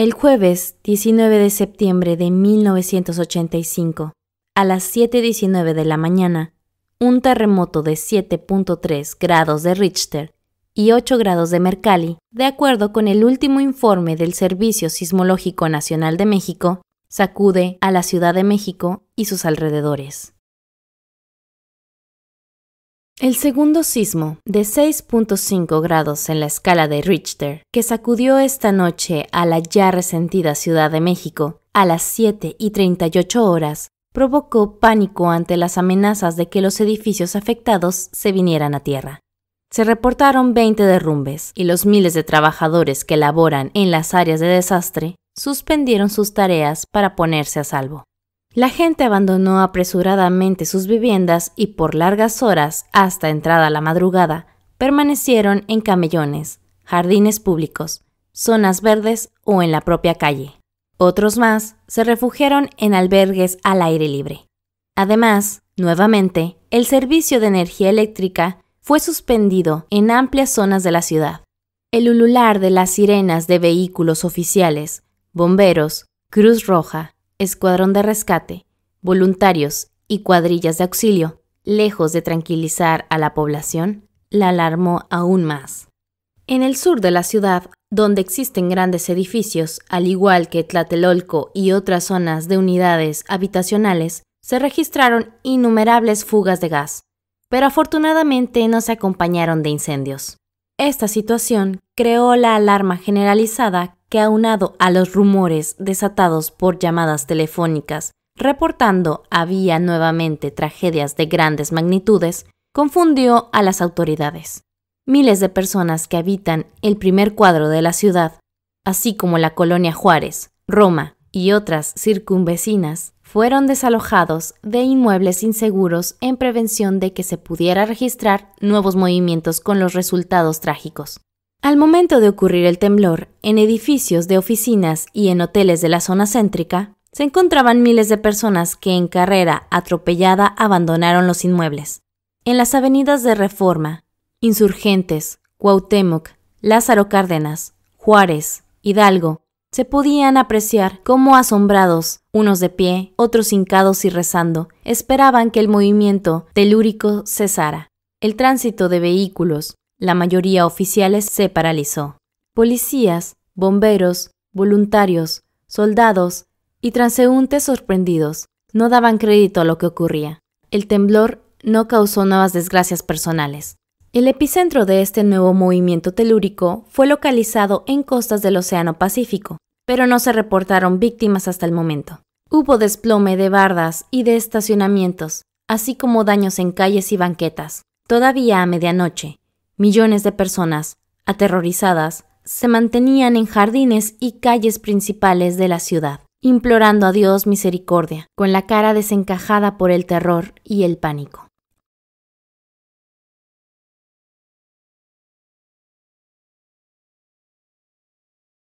El jueves 19 de septiembre de 1985, a las 7.19 de la mañana, un terremoto de 7.3 grados de Richter y 8 grados de Mercalli, de acuerdo con el último informe del Servicio Sismológico Nacional de México, sacude a la Ciudad de México y sus alrededores. El segundo sismo, de 6.5 grados en la escala de Richter, que sacudió esta noche a la ya resentida Ciudad de México a las 7 y 38 horas, provocó pánico ante las amenazas de que los edificios afectados se vinieran a tierra. Se reportaron 20 derrumbes y los miles de trabajadores que laboran en las áreas de desastre suspendieron sus tareas para ponerse a salvo. La gente abandonó apresuradamente sus viviendas y por largas horas, hasta entrada la madrugada, permanecieron en camellones, jardines públicos, zonas verdes o en la propia calle. Otros más se refugiaron en albergues al aire libre. Además, nuevamente, el servicio de energía eléctrica fue suspendido en amplias zonas de la ciudad. El ulular de las sirenas de vehículos oficiales, bomberos, Cruz Roja, escuadrón de rescate, voluntarios y cuadrillas de auxilio, lejos de tranquilizar a la población, la alarmó aún más. En el sur de la ciudad, donde existen grandes edificios, al igual que Tlatelolco y otras zonas de unidades habitacionales, se registraron innumerables fugas de gas, pero afortunadamente no se acompañaron de incendios. Esta situación creó la alarma generalizada que aunado a los rumores desatados por llamadas telefónicas reportando había nuevamente tragedias de grandes magnitudes, confundió a las autoridades. Miles de personas que habitan el primer cuadro de la ciudad, así como la colonia Juárez, Roma y otras circunvecinas, fueron desalojados de inmuebles inseguros en prevención de que se pudiera registrar nuevos movimientos con los resultados trágicos. Al momento de ocurrir el temblor, en edificios de oficinas y en hoteles de la zona céntrica, se encontraban miles de personas que en carrera atropellada abandonaron los inmuebles. En las avenidas de Reforma, Insurgentes, Cuauhtémoc, Lázaro Cárdenas, Juárez, Hidalgo, se podían apreciar cómo asombrados, unos de pie, otros hincados y rezando, esperaban que el movimiento telúrico cesara. El tránsito de vehículos, la mayoría oficiales, se paralizó. Policías, bomberos, voluntarios, soldados y transeúntes sorprendidos no daban crédito a lo que ocurría. El temblor no causó nuevas desgracias personales. El epicentro de este nuevo movimiento telúrico fue localizado en costas del Océano Pacífico, pero no se reportaron víctimas hasta el momento. Hubo desplome de bardas y de estacionamientos, así como daños en calles y banquetas. Todavía a medianoche, millones de personas, aterrorizadas, se mantenían en jardines y calles principales de la ciudad, implorando a Dios misericordia, con la cara desencajada por el terror y el pánico.